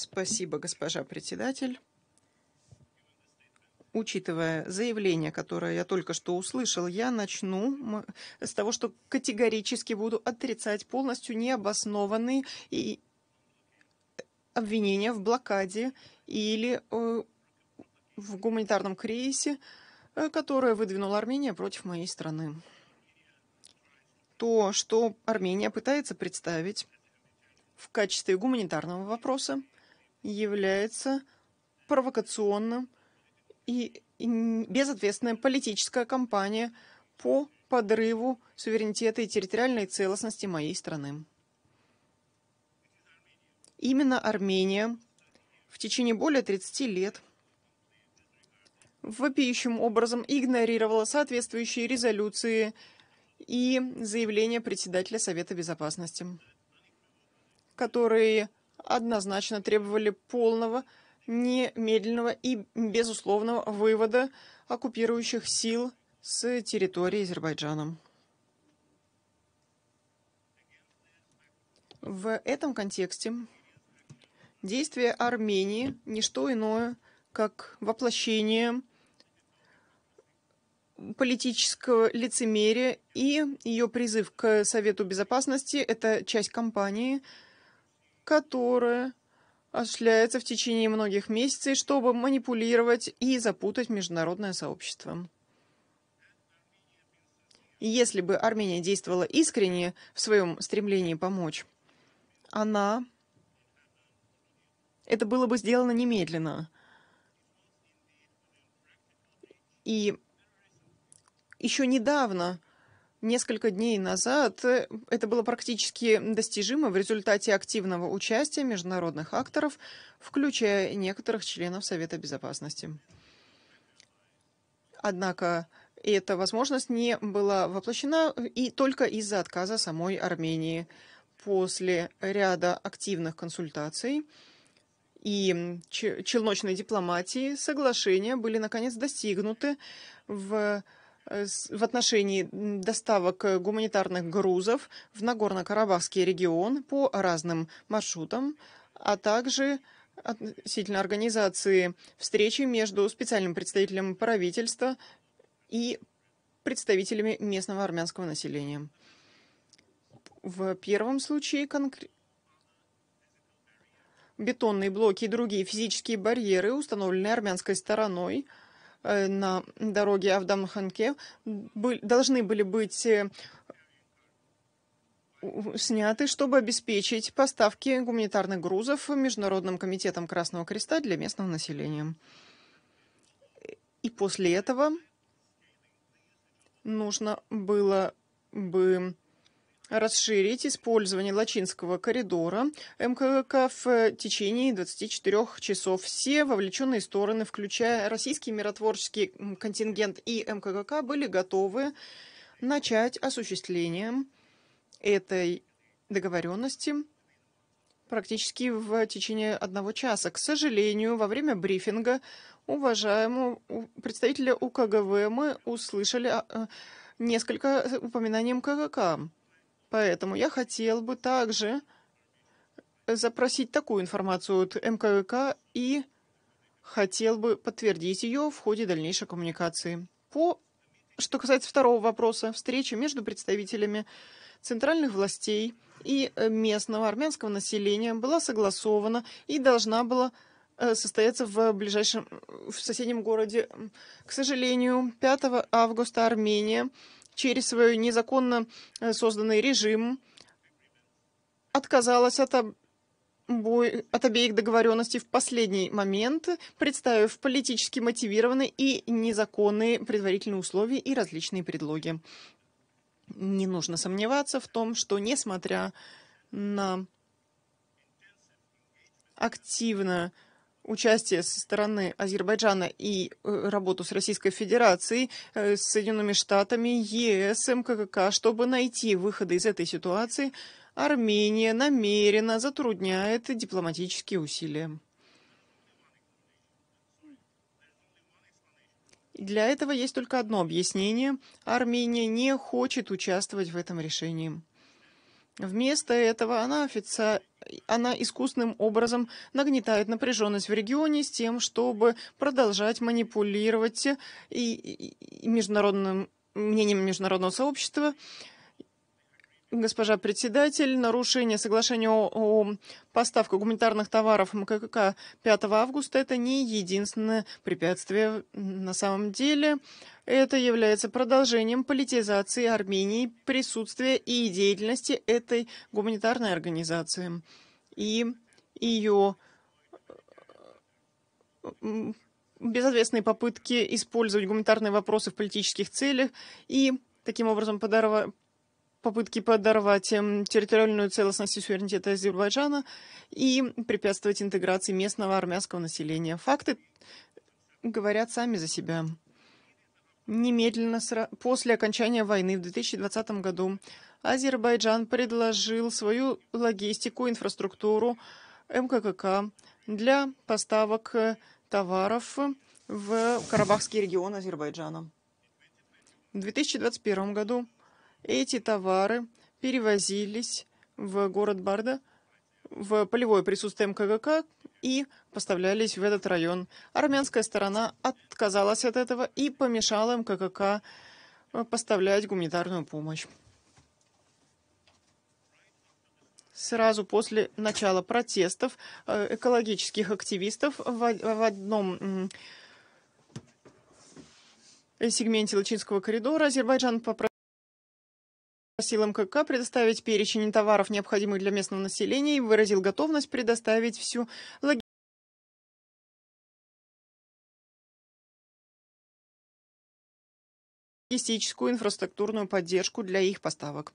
Спасибо, госпожа председатель. Учитывая заявление, которое я только что услышал, я начну с того, что категорически буду отрицать полностью необоснованные и обвинения в блокаде или э, в гуманитарном кризисе, э, которое выдвинула Армения против моей страны. То, что Армения пытается представить в качестве гуманитарного вопроса – является провокационным и безответственная политическая кампания по подрыву суверенитета и территориальной целостности моей страны. Именно Армения в течение более 30 лет вопиющим образом игнорировала соответствующие резолюции и заявления председателя Совета Безопасности, которые однозначно требовали полного, немедленного и безусловного вывода оккупирующих сил с территории Азербайджана. В этом контексте действия Армении – не что иное, как воплощение политического лицемерия и ее призыв к Совету Безопасности – это часть кампании – которое осуществляется в течение многих месяцев, чтобы манипулировать и запутать международное сообщество. Если бы Армения действовала искренне в своем стремлении помочь, она... Это было бы сделано немедленно. И еще недавно Несколько дней назад э, это было практически достижимо в результате активного участия международных акторов, включая некоторых членов Совета Безопасности. Однако эта возможность не была воплощена э, и только из-за отказа самой Армении. После ряда активных консультаций и челночной дипломатии соглашения были наконец достигнуты в Э, в отношении доставок э, гуманитарных грузов в Нагорно-Карабахский регион по разным маршрутам, а также относительно организации встречи между специальным представителем правительства и представителями местного армянского населения. В первом случае конкретно бетонные блоки и другие физические барьеры, установленные армянской стороной – Э, на дороге Авдам-Ханке должны были быть э, сняты, чтобы обеспечить поставки гуманитарных грузов Международным комитетом Красного Креста для местного населения. И после этого нужно было бы расширить использование Лачинского коридора МКК в течение 24 часов. Все вовлеченные стороны, включая российский миротворческий контингент и МКК, были готовы начать осуществление этой договоренности практически в течение одного часа. К сожалению, во время брифинга уважаемого представителя УКГВ мы услышали а, э, несколько э, упоминаний МКК. Поэтому я хотел бы также запросить такую информацию от МКВК и хотел бы подтвердить ее в ходе дальнейшей коммуникации. По, что касается второго вопроса, встреча между представителями центральных властей и э, местного армянского населения была согласована и должна была э, состояться в ближайшем, в соседнем городе. К сожалению, 5 августа Армения через свой незаконно э, созданный режим отказалась от, об... от обеих договоренностей в последний момент, представив политически мотивированные и незаконные предварительные условия и различные предлоги. Не нужно сомневаться в том, что несмотря на активно участие со стороны Азербайджана и э, работу с Российской Федерацией, э, с Соединенными Штатами, ЕС, МКК, чтобы найти выходы из этой ситуации, Армения намеренно затрудняет дипломатические усилия. Для этого есть только одно объяснение. Армения не хочет участвовать в этом решении. Вместо этого она официально она искусным образом нагнетает напряженность в регионе с тем, чтобы продолжать манипулировать э, и, и, и международным мнением международного сообщества Госпожа председатель, нарушение соглашения о, о гуманитарных товаров МККК 5 августа – это не единственное препятствие на самом деле. Это является продолжением политизации Армении, присутствия и деятельности этой гуманитарной организации и ее безответственные попытки использовать гуманитарные вопросы в политических целях и таким образом подорвать попытки подорвать эм, территориальную целостность и суверенитет Азербайджана и препятствовать интеграции местного армянского населения. Факты говорят сами за себя. Немедленно после окончания войны в 2020 году Азербайджан предложил свою логистику, инфраструктуру МККК для поставок э, товаров в Карабахский регион Азербайджана. В 2021 году эти товары перевозились в город Барда в полевое присутствие МКГК и поставлялись в этот район. Армянская сторона отказалась от этого и помешала МКК э, поставлять гуманитарную помощь. Сразу после начала протестов э, экологических активистов в одном э, сегменте Лачинского коридора Азербайджан попросил просил МКК предоставить перечень товаров, необходимых для местного населения, и выразил готовность предоставить всю логистику. логистическую инфраструктурную поддержку для их поставок.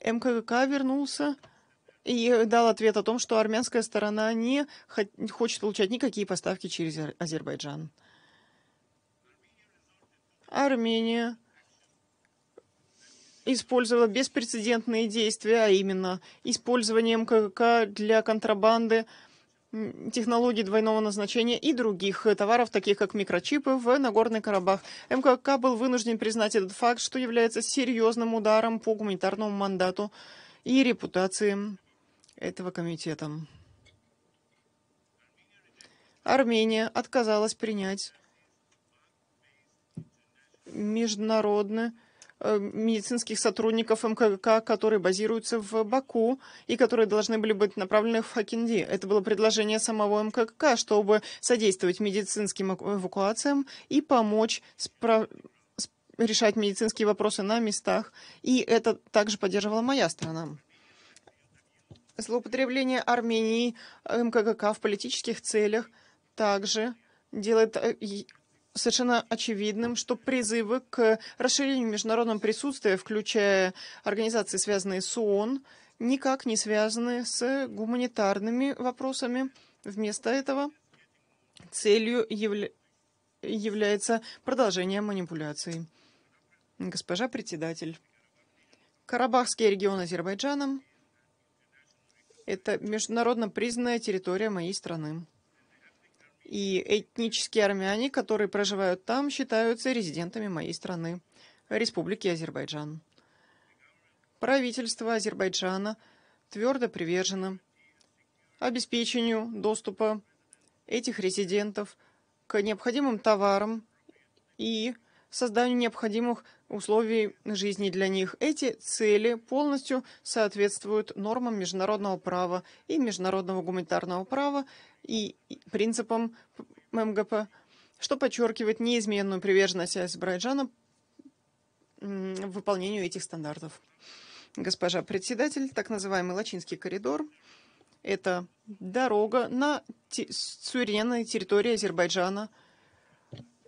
МКК вернулся и дал ответ о том, что армянская сторона не хочет получать никакие поставки через Азербайджан. Армения использовала беспрецедентные действия, а именно использованием МКК для контрабанды технологий двойного назначения и других э, товаров, таких как микрочипы в Нагорный Карабах. МКК был вынужден признать этот факт, что является серьезным ударом по гуманитарному мандату и репутации этого комитета. Армения отказалась принять международный Э, медицинских сотрудников МКК, которые базируются в Баку и которые должны были быть направлены в Хакинди. Это было предложение самого МКК, чтобы содействовать медицинским эвакуациям и помочь спра- решать медицинские вопросы на местах. И это также поддерживала моя страна. Злоупотребление Армении э, МКК в политических целях также делает э, совершенно очевидным, что призывы к расширению международного присутствия, включая организации, связанные с ООН, никак не связаны с гуманитарными вопросами. Вместо этого целью явля... является продолжение манипуляций. Госпожа председатель, Карабахский регион Азербайджана – это международно признанная территория моей страны и этнические армяне, которые проживают там, считаются резидентами моей страны, Республики Азербайджан. Правительство Азербайджана твердо привержено обеспечению доступа этих резидентов к необходимым товарам и созданию необходимых условий жизни для них. Эти цели полностью соответствуют нормам международного права и международного гуманитарного права и принципам МГП, что подчеркивает неизменную приверженность Азербайджана выполнению этих стандартов. Госпожа председатель, так называемый Лачинский коридор – это дорога на суверенной территории Азербайджана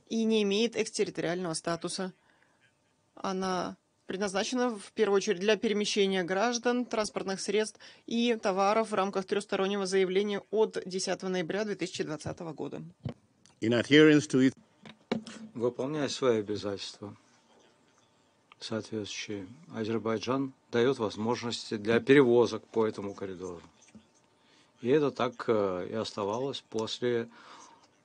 и не имеет экстерриториального статуса – она предназначена в первую очередь для перемещения граждан, транспортных средств и товаров в рамках трехстороннего заявления от 10 ноября 2020 года. To... Выполняя свои обязательства, соответствующие, Азербайджан дает возможности для перевозок по этому коридору. И это так э, и оставалось после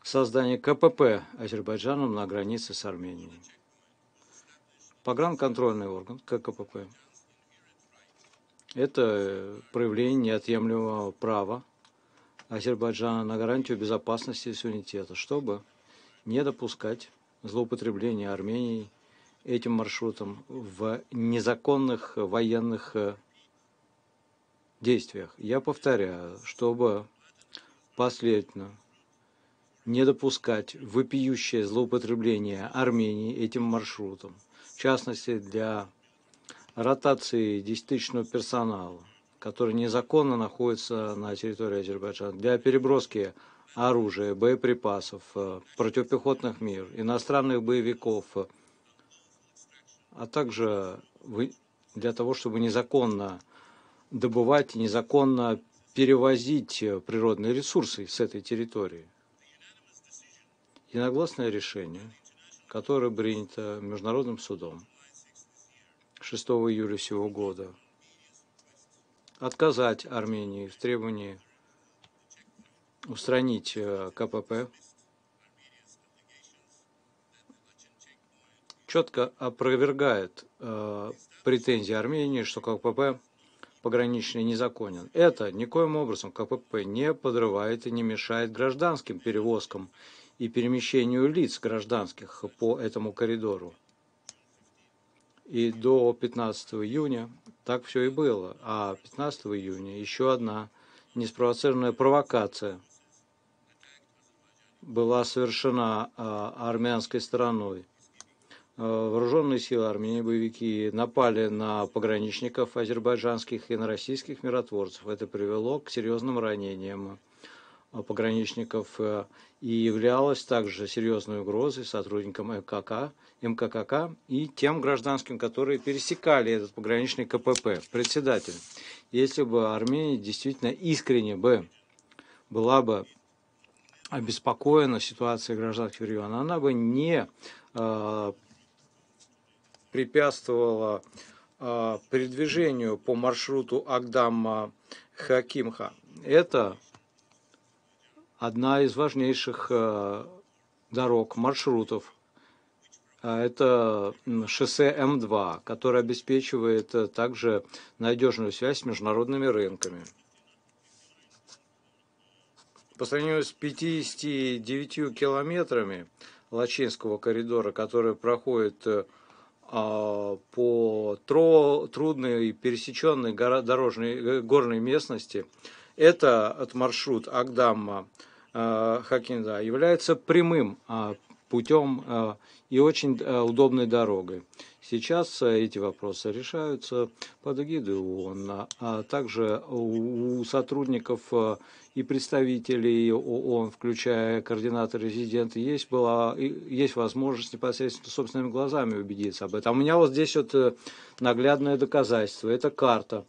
создания КПП Азербайджаном на границе с Арменией. Погранконтрольный орган, ККПП, это проявление неотъемлемого права Азербайджана на гарантию безопасности и суверенитета, чтобы не допускать злоупотребления Армении этим маршрутом в незаконных военных э, действиях. Я повторяю, чтобы последовательно не допускать вопиющее злоупотребление Армении этим маршрутом – в частности для ротации десятичного персонала, который незаконно находится на территории Азербайджана, для переброски оружия, боеприпасов, э, противопехотных мер, иностранных боевиков, э, а также для того, чтобы незаконно добывать, незаконно перевозить э, природные ресурсы с этой территории. Единогласное решение – которое принято Международным судом 6 июля сего года, отказать Армении в требовании устранить э, КПП, четко опровергает э, претензии Армении, что КПП пограничный незаконен. Это никоим образом КПП не подрывает и не мешает гражданским перевозкам и перемещению лиц гражданских по этому коридору. И до 15 июня так все и было. А 15 июня еще одна неспровоцированная провокация была совершена а, армянской стороной. А, Вооруженные силы Армении, боевики, напали на пограничников азербайджанских и на российских миротворцев. Это привело к серьезным ранениям Э, пограничников э, и являлась также серьезной угрозой сотрудникам МКК, МККК и тем гражданским, которые пересекали этот пограничный КПП, председатель. Если бы Армения действительно искренне бы была бы обеспокоена ситуацией гражданских регионов, она бы не э, препятствовала э, передвижению по маршруту Агдама-Хакимха. Это одна из важнейших э, дорог, маршрутов. А, это шоссе М2, которое обеспечивает э, также надежную связь с международными рынками. По сравнению с 59 километрами Лачинского коридора, который проходит э, а, по трудной пересеченной дорожной, горной местности, это от маршрут Агдамма-Хакинда э, является прямым э, путем э, и очень удобной дорогой. Сейчас эти вопросы решаются под эгидой ООН, а, а также у сотрудников и представителей ООН, включая координатора резидента, есть, была, есть возможность непосредственно собственными глазами убедиться об этом. У меня вот здесь вот наглядное доказательство. Это карта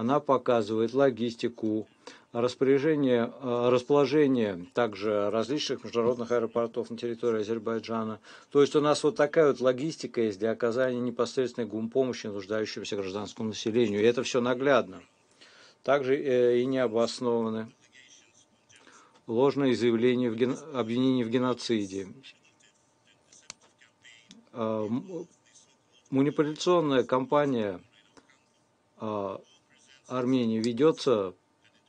она показывает логистику, распоряжение, э, расположение также различных международных аэропортов на территории Азербайджана. То есть у нас вот такая вот логистика есть для оказания непосредственной гумпомощи нуждающемуся гражданскому населению. И это все наглядно. Также э, и не ложные заявления в ген... обвинений в геноциде. Э, Манипуляционная кампания Армении ведется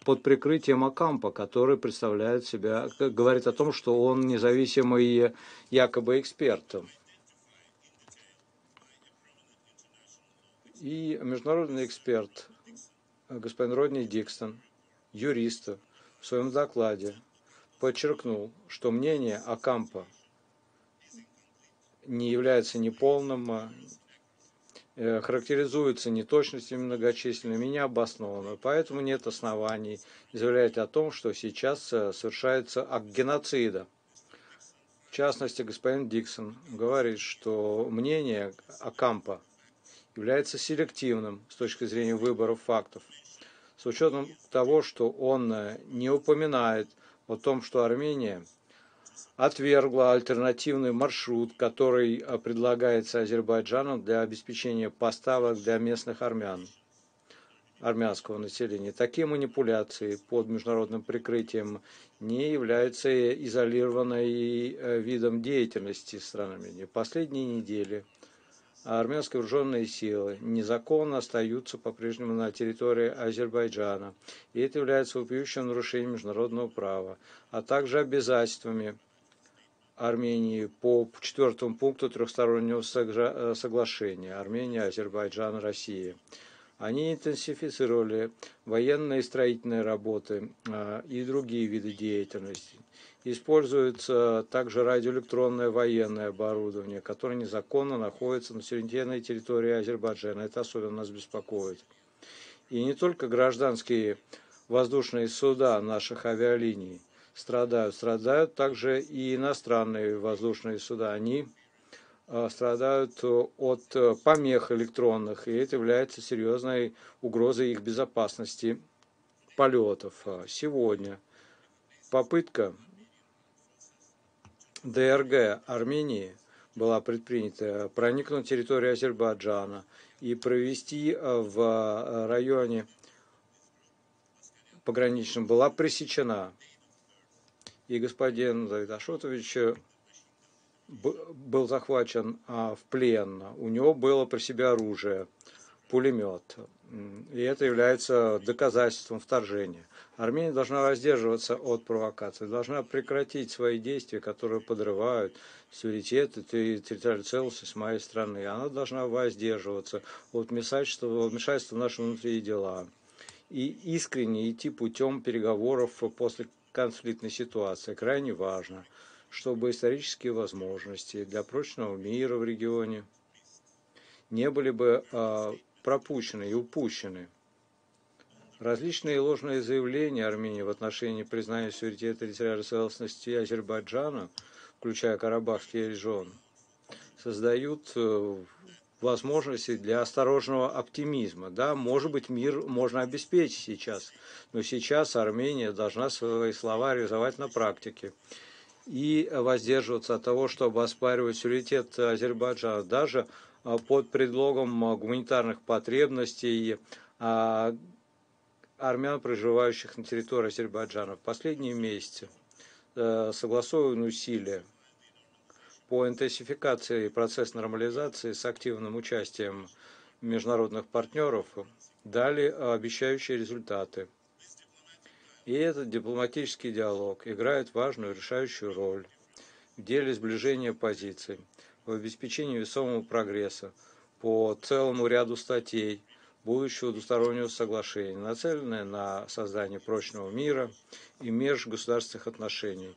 под прикрытием Акампа, который представляет себя, говорит о том, что он независимый якобы эксперт. И международный эксперт господин Родни Дикстон, юрист, в своем докладе подчеркнул, что мнение Акампа не является неполным, Э, характеризуются неточностями многочисленными, необоснованными, поэтому нет оснований заявлять о том, что сейчас э, совершается акт геноцида. В частности, господин Диксон говорит, что мнение Акампа является селективным с точки зрения выбора фактов, с учетом того, что он э, не упоминает о том, что Армения – отвергла альтернативный маршрут, который э, предлагается Азербайджаном для обеспечения поставок для местных армян, армянского населения. Такие манипуляции под международным прикрытием не являются изолированной э, видом деятельности странами. Последние недели армянские вооруженные силы незаконно остаются по-прежнему на территории Азербайджана, и это является вопиющим нарушением международного права, а также обязательствами Армении по четвертому пункту трехстороннего э, соглашения Армения, Азербайджан, Россия. Они интенсифицировали военные и строительные работы э, и другие виды деятельности. Используется также радиоэлектронное военное оборудование, которое незаконно находится на суверенной территории Азербайджана. Это особенно нас беспокоит. И не только гражданские воздушные суда наших авиалиний – страдают. Страдают также и иностранные воздушные суда. Они а, страдают э, от э, помех электронных, и это является серьезной угрозой их безопасности полетов. А, сегодня попытка ДРГ Армении была предпринята проникнуть на территорию Азербайджана и провести э, в районе пограничном была пресечена и господин Давид Ашотович э, был захвачен а, в плен. У него было при себе оружие, пулемет. И это является доказательством вторжения. Армения должна воздерживаться от провокаций, должна прекратить свои действия, которые подрывают суверенитет и территориальную целостность моей страны. Она должна воздерживаться от вмешательства, вмешательства в наши внутренние дела и искренне идти путем переговоров после конфликтной ситуации крайне важно, чтобы исторические возможности для прочного мира в регионе не были бы а, пропущены и упущены. Различные ложные заявления Армении в отношении признания суверенитета территориальной целостности Азербайджана, включая Карабахский регион, создают э, возможности для осторожного оптимизма. Да, может быть, мир можно обеспечить сейчас, но сейчас Армения должна свои слова реализовать на практике и воздерживаться от того, чтобы оспаривать суверенитет Азербайджана, даже а, под предлогом гуманитарных потребностей а, армян, проживающих на территории Азербайджана. В последние месяцы э, согласованные усилия по интенсификации процесса нормализации с активным участием международных партнеров дали обещающие результаты. И этот дипломатический диалог играет важную решающую роль в деле сближения позиций, в обеспечении весомого прогресса по целому ряду статей будущего двустороннего соглашения, нацеленное на создание прочного мира и межгосударственных отношений.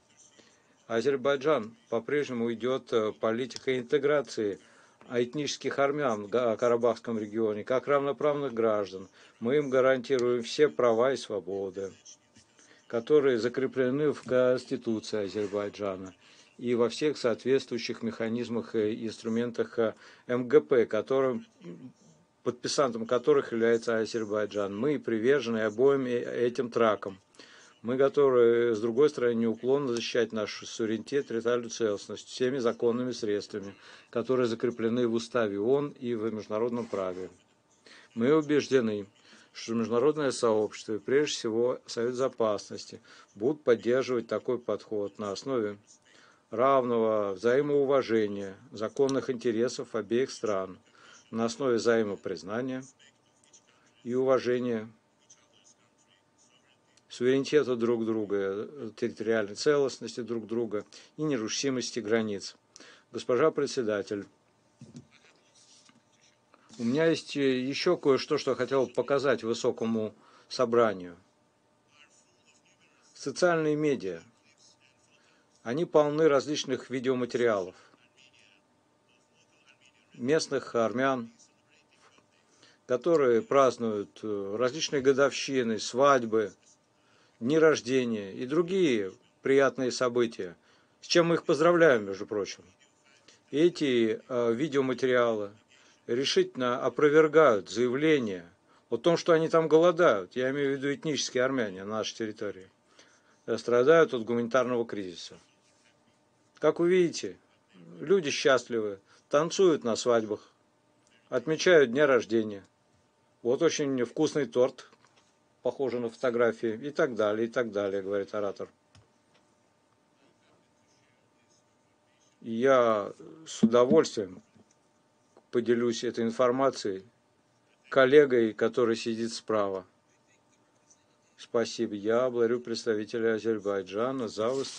Азербайджан по-прежнему идет э, политика интеграции этнических армян в Карабахском регионе как равноправных граждан. Мы им гарантируем все права и свободы, которые закреплены в Конституции Азербайджана и во всех соответствующих механизмах и инструментах э, МГП, которым, подписантом которых является Азербайджан. Мы привержены обоим э, этим тракам. Мы готовы, с другой стороны, неуклонно защищать наш суверенитет, территориальную целостность всеми законными средствами, которые закреплены в Уставе ООН и в международном праве. Мы убеждены, что международное сообщество и прежде всего Совет Безопасности будут поддерживать такой подход на основе равного взаимоуважения законных интересов обеих стран, на основе взаимопризнания и уважения суверенитета друг друга, территориальной целостности друг друга и нерушимости границ. Госпожа председатель, у меня есть э, еще кое-что, что я хотел показать высокому собранию. Социальные медиа. Они полны различных видеоматериалов местных армян, которые празднуют э, различные годовщины, свадьбы, дни рождения и другие приятные события, с чем мы их поздравляем, между прочим. Эти э, видеоматериалы решительно опровергают заявление о том, что они там голодают. Я имею в виду этнические армяне на нашей территории. Э, страдают от гуманитарного кризиса. Как вы видите, люди счастливы, танцуют на свадьбах, отмечают дня рождения. Вот очень вкусный торт похоже на фотографии и так далее, и так далее, говорит оратор. Я с удовольствием поделюсь этой информацией коллегой, который сидит справа. Спасибо. Я благодарю представителя Азербайджана за выступление.